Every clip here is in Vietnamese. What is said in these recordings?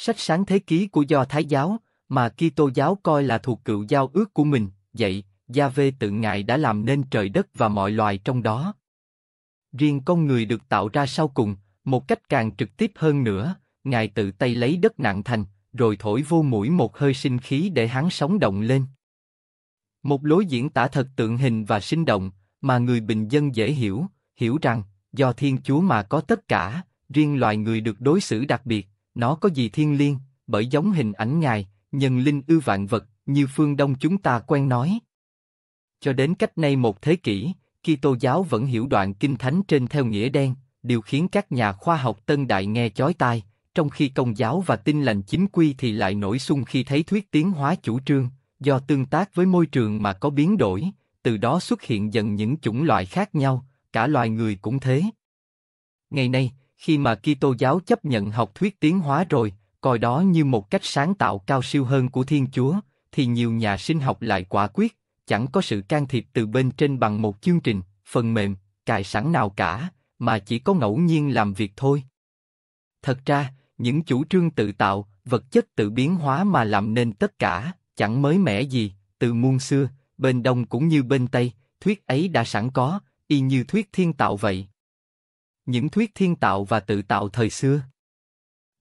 Sách sáng thế ký của Do Thái giáo, mà Kitô giáo coi là thuộc cựu giao ước của mình, vậy, Gia Vê tự ngài đã làm nên trời đất và mọi loài trong đó. Riêng con người được tạo ra sau cùng, một cách càng trực tiếp hơn nữa, Ngài tự tay lấy đất nặng thành, rồi thổi vô mũi một hơi sinh khí để hắn sống động lên. Một lối diễn tả thật tượng hình và sinh động, mà người bình dân dễ hiểu, hiểu rằng, do Thiên Chúa mà có tất cả, riêng loài người được đối xử đặc biệt, nó có gì thiên liêng, bởi giống hình ảnh ngài, nhân linh ư vạn vật, như phương Đông chúng ta quen nói. Cho đến cách nay một thế kỷ, Kitô giáo vẫn hiểu đoạn kinh thánh trên theo nghĩa đen, điều khiến các nhà khoa học tân đại nghe chói tai, trong khi công giáo và tin lành chính quy thì lại nổi xung khi thấy thuyết tiến hóa chủ trương, do tương tác với môi trường mà có biến đổi, từ đó xuất hiện dần những chủng loại khác nhau, cả loài người cũng thế. Ngày nay, khi mà Kitô giáo chấp nhận học thuyết tiến hóa rồi, coi đó như một cách sáng tạo cao siêu hơn của Thiên Chúa, thì nhiều nhà sinh học lại quả quyết, chẳng có sự can thiệp từ bên trên bằng một chương trình, phần mềm, cài sẵn nào cả, mà chỉ có ngẫu nhiên làm việc thôi. Thật ra, những chủ trương tự tạo, vật chất tự biến hóa mà làm nên tất cả, chẳng mới mẻ gì, từ muôn xưa, bên Đông cũng như bên Tây, thuyết ấy đã sẵn có, y như thuyết thiên tạo vậy những thuyết thiên tạo và tự tạo thời xưa.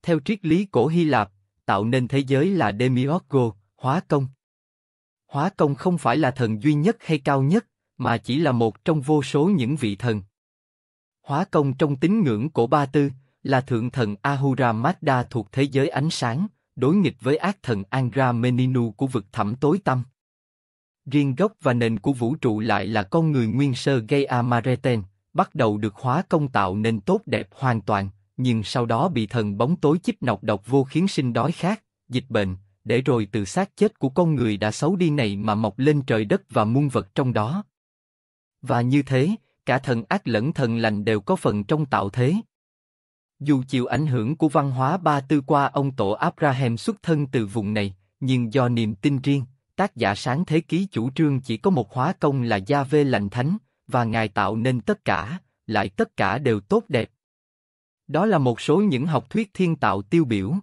Theo triết lý cổ Hy Lạp, tạo nên thế giới là demiurgo, hóa công. Hóa công không phải là thần duy nhất hay cao nhất, mà chỉ là một trong vô số những vị thần. Hóa công trong tín ngưỡng của Ba Tư là thượng thần Ahura Mazda thuộc thế giới ánh sáng, đối nghịch với ác thần Angra Meninu của vực thẳm tối tăm. Riêng gốc và nền của vũ trụ lại là con người nguyên sơ Gaia Mareten, bắt đầu được hóa công tạo nên tốt đẹp hoàn toàn, nhưng sau đó bị thần bóng tối chích nọc độc vô khiến sinh đói khát, dịch bệnh, để rồi từ xác chết của con người đã xấu đi này mà mọc lên trời đất và muôn vật trong đó. Và như thế, cả thần ác lẫn thần lành đều có phần trong tạo thế. Dù chịu ảnh hưởng của văn hóa ba tư qua ông tổ Abraham xuất thân từ vùng này, nhưng do niềm tin riêng, tác giả sáng thế ký chủ trương chỉ có một hóa công là gia vê lành thánh, và Ngài tạo nên tất cả, lại tất cả đều tốt đẹp. Đó là một số những học thuyết thiên tạo tiêu biểu.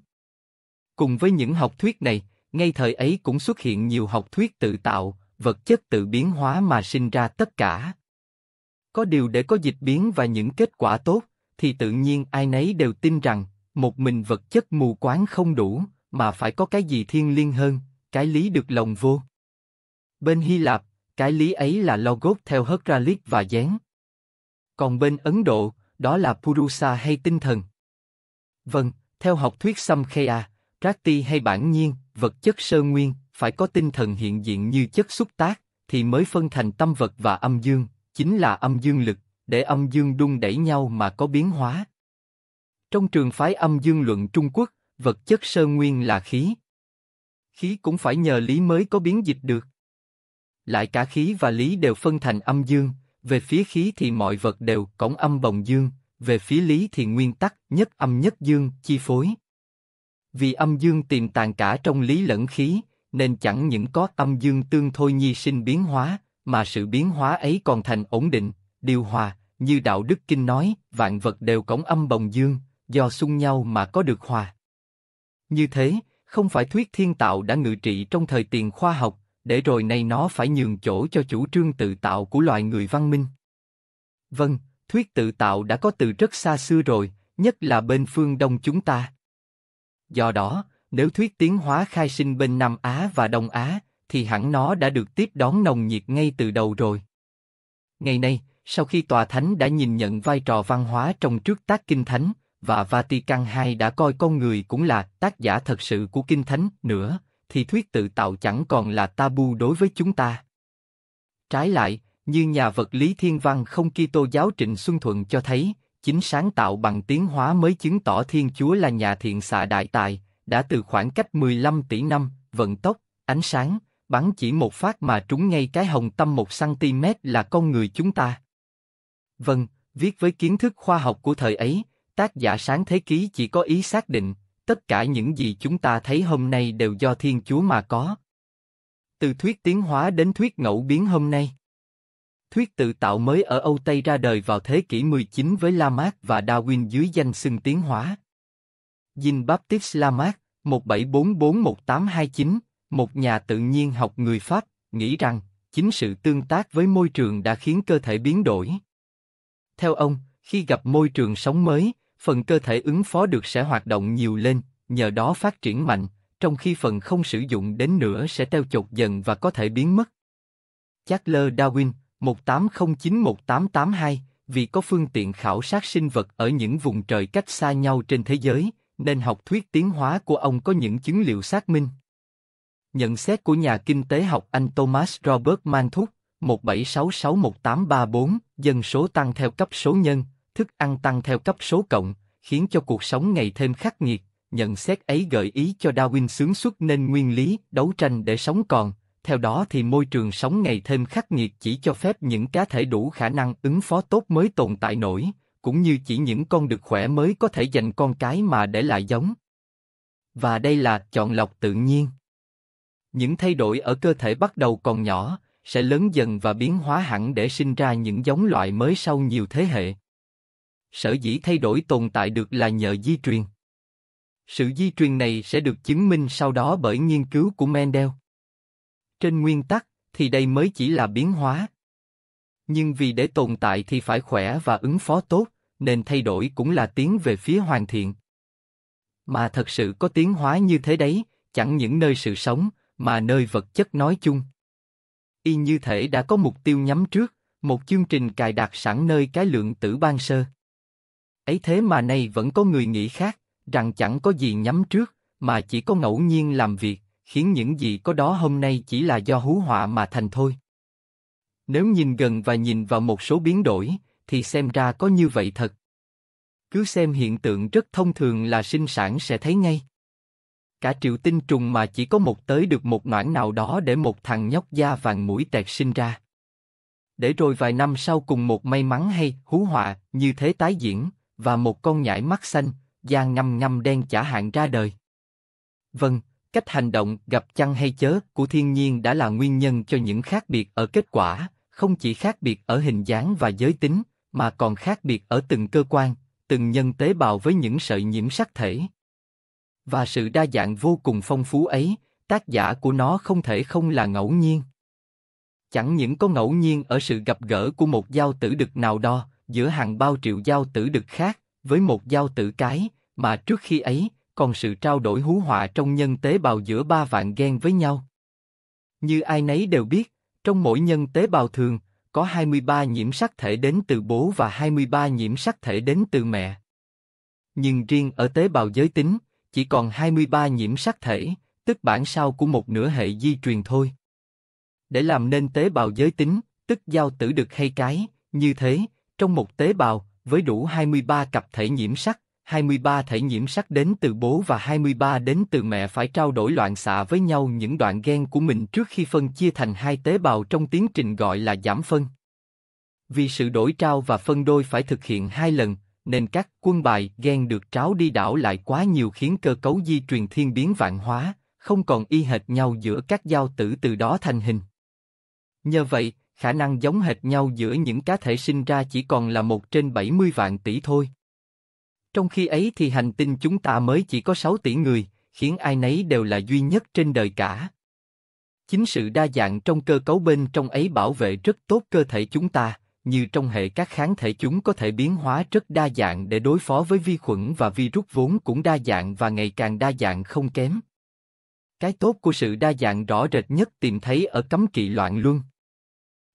Cùng với những học thuyết này, ngay thời ấy cũng xuất hiện nhiều học thuyết tự tạo, vật chất tự biến hóa mà sinh ra tất cả. Có điều để có dịch biến và những kết quả tốt, thì tự nhiên ai nấy đều tin rằng, một mình vật chất mù quáng không đủ, mà phải có cái gì thiên liêng hơn, cái lý được lòng vô. Bên Hy Lạp, cái lý ấy là Logos theo Heraclit và Dán. Còn bên Ấn Độ, đó là Purusa hay tinh thần. Vâng, theo học thuyết Samkhya, Prakti hay bản nhiên, vật chất sơ nguyên, phải có tinh thần hiện diện như chất xúc tác, thì mới phân thành tâm vật và âm dương, chính là âm dương lực, để âm dương đung đẩy nhau mà có biến hóa. Trong trường phái âm dương luận Trung Quốc, vật chất sơ nguyên là khí. Khí cũng phải nhờ lý mới có biến dịch được lại cả khí và lý đều phân thành âm dương, về phía khí thì mọi vật đều cổng âm bồng dương, về phía lý thì nguyên tắc nhất âm nhất dương chi phối. Vì âm dương tiềm tàng cả trong lý lẫn khí, nên chẳng những có âm dương tương thôi nhi sinh biến hóa, mà sự biến hóa ấy còn thành ổn định, điều hòa, như đạo đức kinh nói, vạn vật đều cổng âm bồng dương, do xung nhau mà có được hòa. Như thế, không phải thuyết thiên tạo đã ngự trị trong thời tiền khoa học, để rồi nay nó phải nhường chỗ cho chủ trương tự tạo của loài người văn minh. Vâng, thuyết tự tạo đã có từ rất xa xưa rồi, nhất là bên phương Đông chúng ta. Do đó, nếu thuyết tiến hóa khai sinh bên Nam Á và Đông Á, thì hẳn nó đã được tiếp đón nồng nhiệt ngay từ đầu rồi. Ngày nay, sau khi tòa thánh đã nhìn nhận vai trò văn hóa trong trước tác kinh thánh và Vatican II đã coi con người cũng là tác giả thật sự của kinh thánh nữa, thì thuyết tự tạo chẳng còn là tabu đối với chúng ta. Trái lại, như nhà vật lý thiên văn không Kitô giáo Trịnh Xuân Thuận cho thấy, chính sáng tạo bằng tiến hóa mới chứng tỏ Thiên Chúa là nhà thiện xạ đại tài, đã từ khoảng cách 15 tỷ năm, vận tốc, ánh sáng, bắn chỉ một phát mà trúng ngay cái hồng tâm 1cm là con người chúng ta. Vâng, viết với kiến thức khoa học của thời ấy, tác giả sáng thế ký chỉ có ý xác định, tất cả những gì chúng ta thấy hôm nay đều do Thiên Chúa mà có. Từ thuyết tiến hóa đến thuyết ngẫu biến hôm nay. Thuyết tự tạo mới ở Âu Tây ra đời vào thế kỷ 19 với Lamarck và Darwin dưới danh xưng tiến hóa. Jean Baptiste Lamarck, 1744-1829, một nhà tự nhiên học người Pháp, nghĩ rằng chính sự tương tác với môi trường đã khiến cơ thể biến đổi. Theo ông, khi gặp môi trường sống mới, phần cơ thể ứng phó được sẽ hoạt động nhiều lên, nhờ đó phát triển mạnh, trong khi phần không sử dụng đến nữa sẽ teo chột dần và có thể biến mất. Charles Darwin, 1809-1882, vì có phương tiện khảo sát sinh vật ở những vùng trời cách xa nhau trên thế giới, nên học thuyết tiến hóa của ông có những chứng liệu xác minh. Nhận xét của nhà kinh tế học Anh Thomas Robert Malthus 1766-1834, dân số tăng theo cấp số nhân, thức ăn tăng theo cấp số cộng, khiến cho cuộc sống ngày thêm khắc nghiệt. Nhận xét ấy gợi ý cho Darwin sướng xuất nên nguyên lý đấu tranh để sống còn. Theo đó thì môi trường sống ngày thêm khắc nghiệt chỉ cho phép những cá thể đủ khả năng ứng phó tốt mới tồn tại nổi, cũng như chỉ những con được khỏe mới có thể dành con cái mà để lại giống. Và đây là chọn lọc tự nhiên. Những thay đổi ở cơ thể bắt đầu còn nhỏ, sẽ lớn dần và biến hóa hẳn để sinh ra những giống loại mới sau nhiều thế hệ sở dĩ thay đổi tồn tại được là nhờ di truyền. Sự di truyền này sẽ được chứng minh sau đó bởi nghiên cứu của Mendel. Trên nguyên tắc, thì đây mới chỉ là biến hóa. Nhưng vì để tồn tại thì phải khỏe và ứng phó tốt, nên thay đổi cũng là tiến về phía hoàn thiện. Mà thật sự có tiến hóa như thế đấy, chẳng những nơi sự sống, mà nơi vật chất nói chung. Y như thể đã có mục tiêu nhắm trước, một chương trình cài đặt sẵn nơi cái lượng tử ban sơ ấy thế mà nay vẫn có người nghĩ khác, rằng chẳng có gì nhắm trước, mà chỉ có ngẫu nhiên làm việc, khiến những gì có đó hôm nay chỉ là do hú họa mà thành thôi. Nếu nhìn gần và nhìn vào một số biến đổi, thì xem ra có như vậy thật. Cứ xem hiện tượng rất thông thường là sinh sản sẽ thấy ngay. Cả triệu tinh trùng mà chỉ có một tới được một noãn nào đó để một thằng nhóc da vàng mũi tẹt sinh ra. Để rồi vài năm sau cùng một may mắn hay hú họa như thế tái diễn và một con nhãi mắt xanh, da ngăm ngăm đen chả hạn ra đời. Vâng, cách hành động gặp chăng hay chớ của thiên nhiên đã là nguyên nhân cho những khác biệt ở kết quả, không chỉ khác biệt ở hình dáng và giới tính, mà còn khác biệt ở từng cơ quan, từng nhân tế bào với những sợi nhiễm sắc thể. Và sự đa dạng vô cùng phong phú ấy, tác giả của nó không thể không là ngẫu nhiên. Chẳng những có ngẫu nhiên ở sự gặp gỡ của một giao tử đực nào đo giữa hàng bao triệu giao tử đực khác, với một giao tử cái, mà trước khi ấy, còn sự trao đổi hú họa trong nhân tế bào giữa ba vạn gen với nhau. Như ai nấy đều biết, trong mỗi nhân tế bào thường, có 23 nhiễm sắc thể đến từ bố và 23 nhiễm sắc thể đến từ mẹ. Nhưng riêng ở tế bào giới tính, chỉ còn 23 nhiễm sắc thể, tức bản sao của một nửa hệ di truyền thôi. Để làm nên tế bào giới tính, tức giao tử đực hay cái, như thế, trong một tế bào, với đủ 23 cặp thể nhiễm sắc, 23 thể nhiễm sắc đến từ bố và 23 đến từ mẹ phải trao đổi loạn xạ với nhau những đoạn gen của mình trước khi phân chia thành hai tế bào trong tiến trình gọi là giảm phân. Vì sự đổi trao và phân đôi phải thực hiện hai lần, nên các quân bài gen được tráo đi đảo lại quá nhiều khiến cơ cấu di truyền thiên biến vạn hóa, không còn y hệt nhau giữa các giao tử từ đó thành hình. Nhờ vậy, khả năng giống hệt nhau giữa những cá thể sinh ra chỉ còn là một trên 70 vạn tỷ thôi. Trong khi ấy thì hành tinh chúng ta mới chỉ có 6 tỷ người, khiến ai nấy đều là duy nhất trên đời cả. Chính sự đa dạng trong cơ cấu bên trong ấy bảo vệ rất tốt cơ thể chúng ta, như trong hệ các kháng thể chúng có thể biến hóa rất đa dạng để đối phó với vi khuẩn và virus vốn cũng đa dạng và ngày càng đa dạng không kém. Cái tốt của sự đa dạng rõ rệt nhất tìm thấy ở cấm kỵ loạn luân.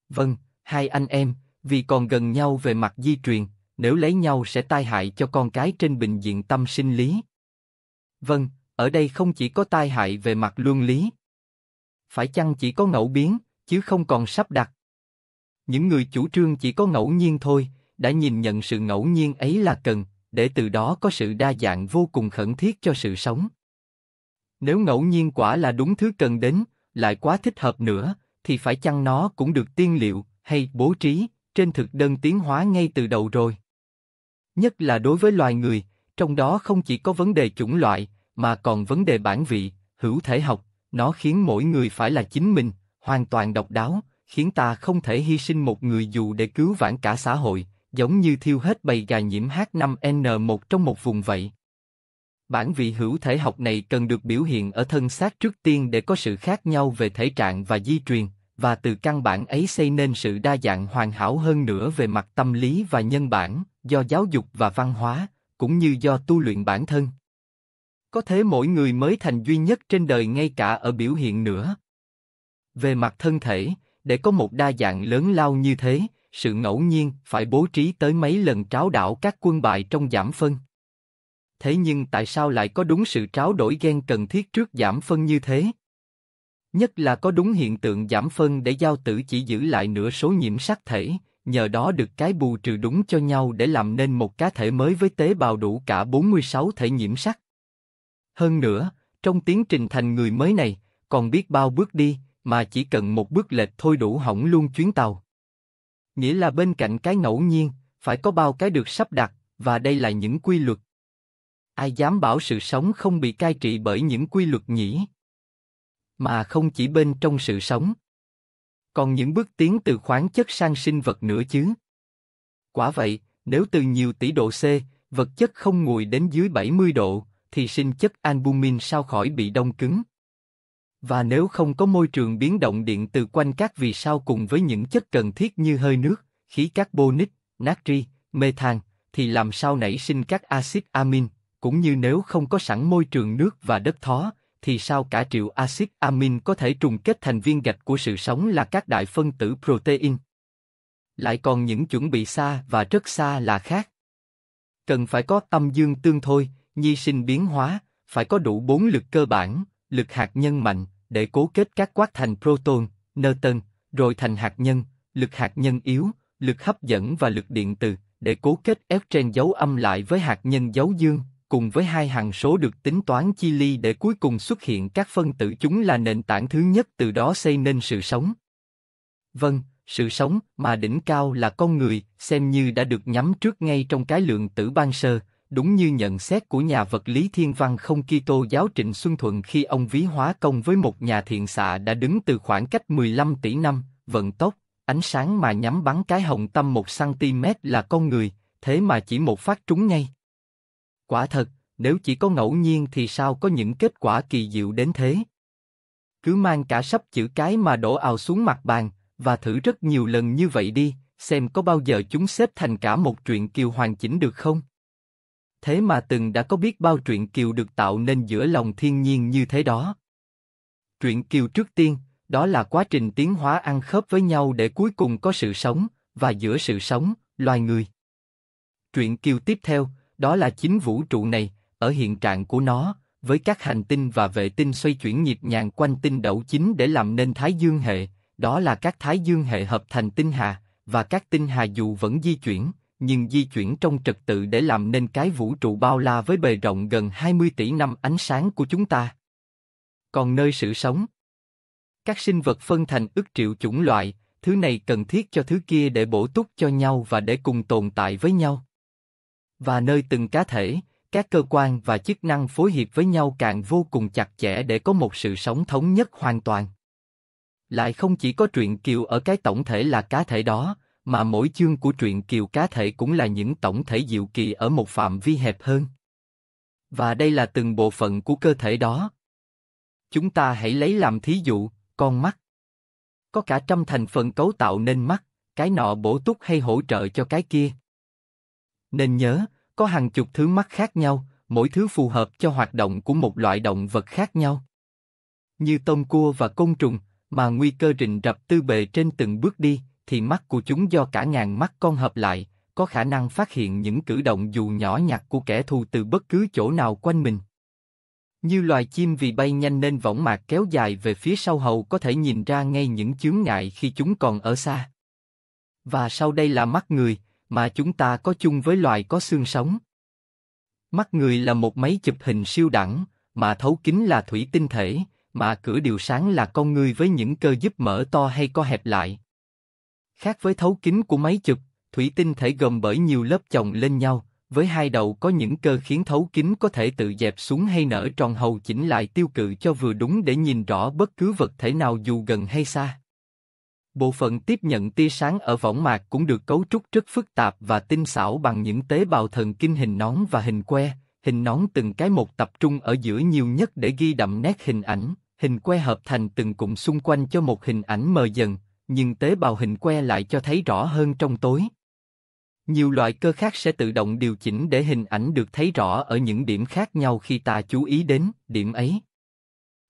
Vâng, hai anh em, vì còn gần nhau về mặt di truyền, nếu lấy nhau sẽ tai hại cho con cái trên bình diện tâm sinh lý. Vâng, ở đây không chỉ có tai hại về mặt luân lý. Phải chăng chỉ có ngẫu biến, chứ không còn sắp đặt. Những người chủ trương chỉ có ngẫu nhiên thôi, đã nhìn nhận sự ngẫu nhiên ấy là cần, để từ đó có sự đa dạng vô cùng khẩn thiết cho sự sống. Nếu ngẫu nhiên quả là đúng thứ cần đến, lại quá thích hợp nữa, thì phải chăng nó cũng được tiên liệu hay bố trí trên thực đơn tiến hóa ngay từ đầu rồi? Nhất là đối với loài người, trong đó không chỉ có vấn đề chủng loại mà còn vấn đề bản vị, hữu thể học, nó khiến mỗi người phải là chính mình, hoàn toàn độc đáo, khiến ta không thể hy sinh một người dù để cứu vãn cả xã hội, giống như thiêu hết bầy gà nhiễm H5N1 trong một vùng vậy. Bản vị hữu thể học này cần được biểu hiện ở thân xác trước tiên để có sự khác nhau về thể trạng và di truyền, và từ căn bản ấy xây nên sự đa dạng hoàn hảo hơn nữa về mặt tâm lý và nhân bản, do giáo dục và văn hóa, cũng như do tu luyện bản thân. Có thế mỗi người mới thành duy nhất trên đời ngay cả ở biểu hiện nữa. Về mặt thân thể, để có một đa dạng lớn lao như thế, sự ngẫu nhiên phải bố trí tới mấy lần tráo đảo các quân bại trong giảm phân thế nhưng tại sao lại có đúng sự tráo đổi gen cần thiết trước giảm phân như thế? Nhất là có đúng hiện tượng giảm phân để giao tử chỉ giữ lại nửa số nhiễm sắc thể, nhờ đó được cái bù trừ đúng cho nhau để làm nên một cá thể mới với tế bào đủ cả 46 thể nhiễm sắc. Hơn nữa, trong tiến trình thành người mới này, còn biết bao bước đi, mà chỉ cần một bước lệch thôi đủ hỏng luôn chuyến tàu. Nghĩa là bên cạnh cái ngẫu nhiên, phải có bao cái được sắp đặt, và đây là những quy luật Ai dám bảo sự sống không bị cai trị bởi những quy luật nhỉ? Mà không chỉ bên trong sự sống, còn những bước tiến từ khoáng chất sang sinh vật nữa chứ. Quả vậy, nếu từ nhiều tỷ độ C, vật chất không nguội đến dưới 70 độ, thì sinh chất albumin sao khỏi bị đông cứng. Và nếu không có môi trường biến động điện từ quanh các vì sao cùng với những chất cần thiết như hơi nước, khí carbonic, natri, methane, thì làm sao nảy sinh các axit amin, cũng như nếu không có sẵn môi trường nước và đất thó, thì sao cả triệu axit amin có thể trùng kết thành viên gạch của sự sống là các đại phân tử protein. Lại còn những chuẩn bị xa và rất xa là khác. Cần phải có âm dương tương thôi, nhi sinh biến hóa, phải có đủ bốn lực cơ bản, lực hạt nhân mạnh, để cố kết các quát thành proton, neutron, rồi thành hạt nhân, lực hạt nhân yếu, lực hấp dẫn và lực điện từ, để cố kết ép trên dấu âm lại với hạt nhân dấu dương, cùng với hai hằng số được tính toán chi ly để cuối cùng xuất hiện các phân tử chúng là nền tảng thứ nhất từ đó xây nên sự sống. Vâng, sự sống mà đỉnh cao là con người, xem như đã được nhắm trước ngay trong cái lượng tử ban sơ, đúng như nhận xét của nhà vật lý thiên văn không Kitô giáo Trịnh Xuân Thuận khi ông ví hóa công với một nhà thiện xạ đã đứng từ khoảng cách 15 tỷ năm, vận tốc, ánh sáng mà nhắm bắn cái hồng tâm 1 cm là con người, thế mà chỉ một phát trúng ngay. Quả thật, nếu chỉ có ngẫu nhiên thì sao có những kết quả kỳ diệu đến thế? Cứ mang cả sắp chữ cái mà đổ ào xuống mặt bàn, và thử rất nhiều lần như vậy đi, xem có bao giờ chúng xếp thành cả một truyện kiều hoàn chỉnh được không? Thế mà từng đã có biết bao truyện kiều được tạo nên giữa lòng thiên nhiên như thế đó. Truyện kiều trước tiên, đó là quá trình tiến hóa ăn khớp với nhau để cuối cùng có sự sống, và giữa sự sống, loài người. Truyện kiều tiếp theo, đó là chính vũ trụ này, ở hiện trạng của nó, với các hành tinh và vệ tinh xoay chuyển nhịp nhàng quanh tinh đậu chính để làm nên Thái Dương hệ, đó là các Thái Dương hệ hợp thành tinh hà, và các tinh hà dù vẫn di chuyển, nhưng di chuyển trong trật tự để làm nên cái vũ trụ bao la với bề rộng gần 20 tỷ năm ánh sáng của chúng ta. Còn nơi sự sống, các sinh vật phân thành ức triệu chủng loại, thứ này cần thiết cho thứ kia để bổ túc cho nhau và để cùng tồn tại với nhau và nơi từng cá thể, các cơ quan và chức năng phối hiệp với nhau càng vô cùng chặt chẽ để có một sự sống thống nhất hoàn toàn. Lại không chỉ có truyện kiều ở cái tổng thể là cá thể đó, mà mỗi chương của truyện kiều cá thể cũng là những tổng thể diệu kỳ ở một phạm vi hẹp hơn. Và đây là từng bộ phận của cơ thể đó. Chúng ta hãy lấy làm thí dụ, con mắt. Có cả trăm thành phần cấu tạo nên mắt, cái nọ bổ túc hay hỗ trợ cho cái kia. Nên nhớ, có hàng chục thứ mắt khác nhau, mỗi thứ phù hợp cho hoạt động của một loại động vật khác nhau. Như tôm cua và côn trùng, mà nguy cơ rình rập tư bề trên từng bước đi, thì mắt của chúng do cả ngàn mắt con hợp lại, có khả năng phát hiện những cử động dù nhỏ nhặt của kẻ thù từ bất cứ chỗ nào quanh mình. Như loài chim vì bay nhanh nên võng mạc kéo dài về phía sau hầu có thể nhìn ra ngay những chướng ngại khi chúng còn ở xa. Và sau đây là mắt người, mà chúng ta có chung với loài có xương sống. Mắt người là một máy chụp hình siêu đẳng, mà thấu kính là thủy tinh thể, mà cửa điều sáng là con người với những cơ giúp mở to hay co hẹp lại. Khác với thấu kính của máy chụp, thủy tinh thể gồm bởi nhiều lớp chồng lên nhau, với hai đầu có những cơ khiến thấu kính có thể tự dẹp xuống hay nở tròn hầu chỉnh lại tiêu cự cho vừa đúng để nhìn rõ bất cứ vật thể nào dù gần hay xa. Bộ phận tiếp nhận tia sáng ở võng mạc cũng được cấu trúc rất phức tạp và tinh xảo bằng những tế bào thần kinh hình nón và hình que, hình nón từng cái một tập trung ở giữa nhiều nhất để ghi đậm nét hình ảnh, hình que hợp thành từng cụm xung quanh cho một hình ảnh mờ dần, nhưng tế bào hình que lại cho thấy rõ hơn trong tối. Nhiều loại cơ khác sẽ tự động điều chỉnh để hình ảnh được thấy rõ ở những điểm khác nhau khi ta chú ý đến điểm ấy.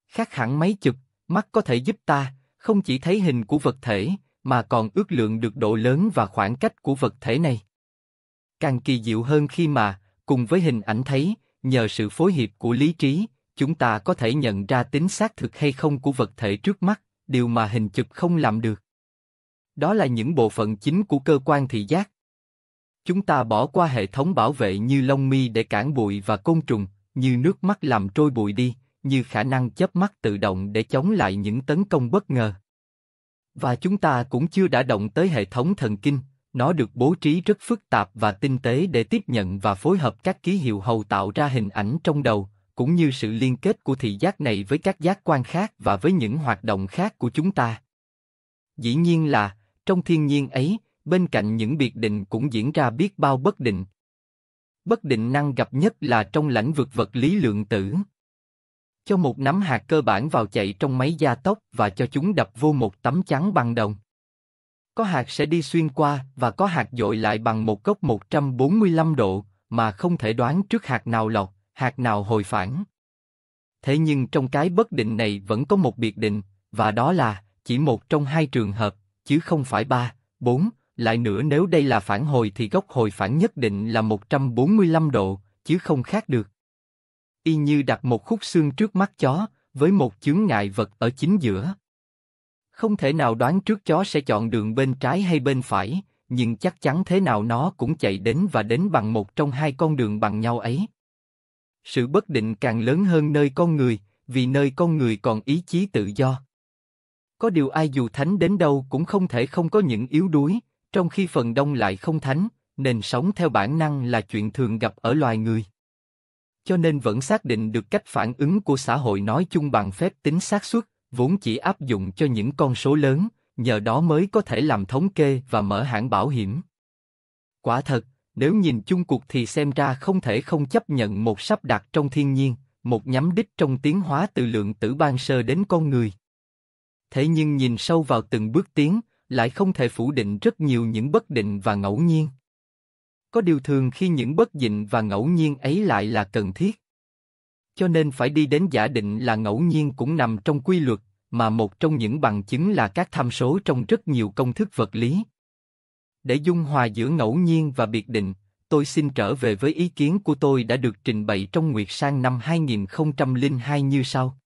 Khác hẳn máy chụp, mắt có thể giúp ta, không chỉ thấy hình của vật thể, mà còn ước lượng được độ lớn và khoảng cách của vật thể này. Càng kỳ diệu hơn khi mà, cùng với hình ảnh thấy, nhờ sự phối hiệp của lý trí, chúng ta có thể nhận ra tính xác thực hay không của vật thể trước mắt, điều mà hình chụp không làm được. Đó là những bộ phận chính của cơ quan thị giác. Chúng ta bỏ qua hệ thống bảo vệ như lông mi để cản bụi và côn trùng, như nước mắt làm trôi bụi đi, như khả năng chớp mắt tự động để chống lại những tấn công bất ngờ. Và chúng ta cũng chưa đã động tới hệ thống thần kinh, nó được bố trí rất phức tạp và tinh tế để tiếp nhận và phối hợp các ký hiệu hầu tạo ra hình ảnh trong đầu, cũng như sự liên kết của thị giác này với các giác quan khác và với những hoạt động khác của chúng ta. Dĩ nhiên là, trong thiên nhiên ấy, bên cạnh những biệt định cũng diễn ra biết bao bất định. Bất định năng gặp nhất là trong lãnh vực vật lý lượng tử. Cho một nắm hạt cơ bản vào chạy trong máy gia tốc và cho chúng đập vô một tấm chắn bằng đồng. Có hạt sẽ đi xuyên qua và có hạt dội lại bằng một góc 145 độ mà không thể đoán trước hạt nào lọt, hạt nào hồi phản. Thế nhưng trong cái bất định này vẫn có một biệt định, và đó là chỉ một trong hai trường hợp, chứ không phải ba, bốn, lại nữa nếu đây là phản hồi thì góc hồi phản nhất định là 145 độ, chứ không khác được y như đặt một khúc xương trước mắt chó, với một chướng ngại vật ở chính giữa. Không thể nào đoán trước chó sẽ chọn đường bên trái hay bên phải, nhưng chắc chắn thế nào nó cũng chạy đến và đến bằng một trong hai con đường bằng nhau ấy. Sự bất định càng lớn hơn nơi con người, vì nơi con người còn ý chí tự do. Có điều ai dù thánh đến đâu cũng không thể không có những yếu đuối, trong khi phần đông lại không thánh, nên sống theo bản năng là chuyện thường gặp ở loài người cho nên vẫn xác định được cách phản ứng của xã hội nói chung bằng phép tính xác suất, vốn chỉ áp dụng cho những con số lớn, nhờ đó mới có thể làm thống kê và mở hãng bảo hiểm. Quả thật, nếu nhìn chung cuộc thì xem ra không thể không chấp nhận một sắp đặt trong thiên nhiên, một nhắm đích trong tiến hóa từ lượng tử ban sơ đến con người. Thế nhưng nhìn sâu vào từng bước tiến, lại không thể phủ định rất nhiều những bất định và ngẫu nhiên. Có điều thường khi những bất định và ngẫu nhiên ấy lại là cần thiết. Cho nên phải đi đến giả định là ngẫu nhiên cũng nằm trong quy luật, mà một trong những bằng chứng là các tham số trong rất nhiều công thức vật lý. Để dung hòa giữa ngẫu nhiên và biệt định, tôi xin trở về với ý kiến của tôi đã được trình bày trong Nguyệt Sang năm 2002 như sau.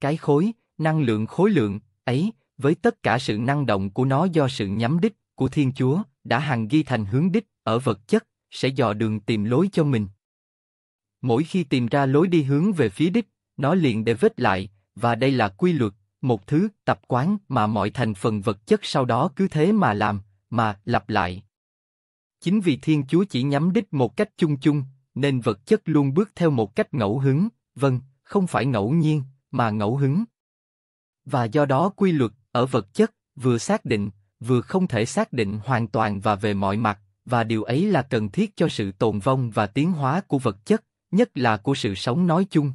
Cái khối, năng lượng khối lượng, ấy, với tất cả sự năng động của nó do sự nhắm đích của Thiên Chúa, đã hằng ghi thành hướng đích, ở vật chất sẽ dò đường tìm lối cho mình. Mỗi khi tìm ra lối đi hướng về phía đích, nó liền để vết lại, và đây là quy luật, một thứ tập quán mà mọi thành phần vật chất sau đó cứ thế mà làm, mà lặp lại. Chính vì Thiên Chúa chỉ nhắm đích một cách chung chung, nên vật chất luôn bước theo một cách ngẫu hứng, vâng, không phải ngẫu nhiên, mà ngẫu hứng. Và do đó quy luật ở vật chất vừa xác định, vừa không thể xác định hoàn toàn và về mọi mặt, và điều ấy là cần thiết cho sự tồn vong và tiến hóa của vật chất, nhất là của sự sống nói chung.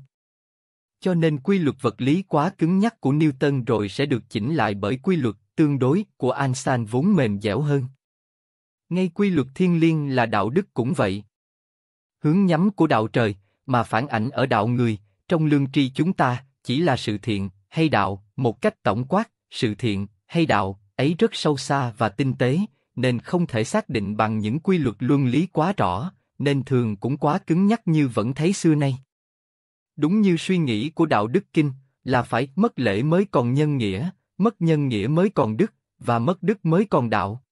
Cho nên quy luật vật lý quá cứng nhắc của Newton rồi sẽ được chỉnh lại bởi quy luật tương đối của Einstein vốn mềm dẻo hơn. Ngay quy luật thiên liêng là đạo đức cũng vậy. Hướng nhắm của đạo trời mà phản ảnh ở đạo người, trong lương tri chúng ta chỉ là sự thiện hay đạo, một cách tổng quát, sự thiện hay đạo ấy rất sâu xa và tinh tế, nên không thể xác định bằng những quy luật luân lý quá rõ, nên thường cũng quá cứng nhắc như vẫn thấy xưa nay. Đúng như suy nghĩ của đạo đức kinh, là phải mất lễ mới còn nhân nghĩa, mất nhân nghĩa mới còn đức, và mất đức mới còn đạo.